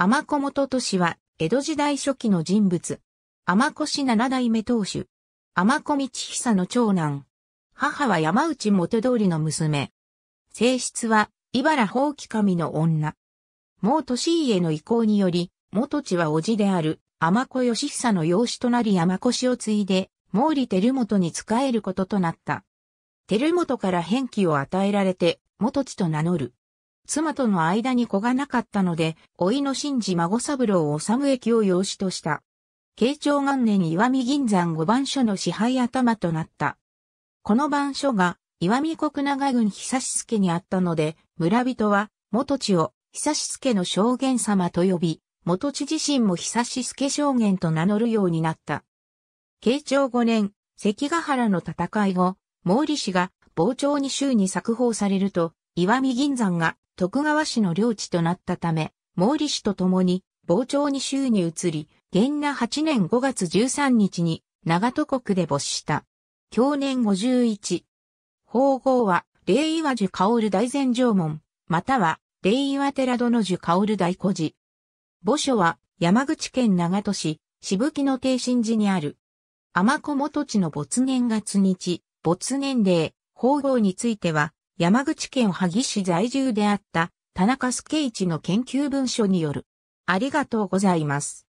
天子元都市は、江戸時代初期の人物。天子市七代目当主。天子道久の長男。母は山内元通りの娘。性質は、茨宝器神の女。もう年家の意向により、元地は叔父である、天子義久の養子となり山子氏を継いで、毛利輝元に仕えることとなった。輝元から返記を与えられて、元地と名乗る。妻との間に子がなかったので、老いの信じ孫三郎を治駅を養子とした。慶長元年岩見銀山五番所の支配頭となった。この番所が岩見国長郡久し助にあったので、村人は元地を久し助の証言様と呼び、元地自身も久し助証言と名乗るようになった。慶長五年、関ヶ原の戦い後、毛利氏が傍聴に州に作法されると、岩見銀山が徳川氏の領地となったため、毛利氏と共に傍聴に州に移り、元那8年5月13日に長戸国で没した。享年51。法号は、霊岩樹薫大前城門、または、霊岩寺殿樹薫大古寺。墓所は、山口県長門市、しぶきの帝心寺にある。天子元地の没年月日、没年齢、法号については、山口県萩市在住であった田中助一の研究文書による。ありがとうございます。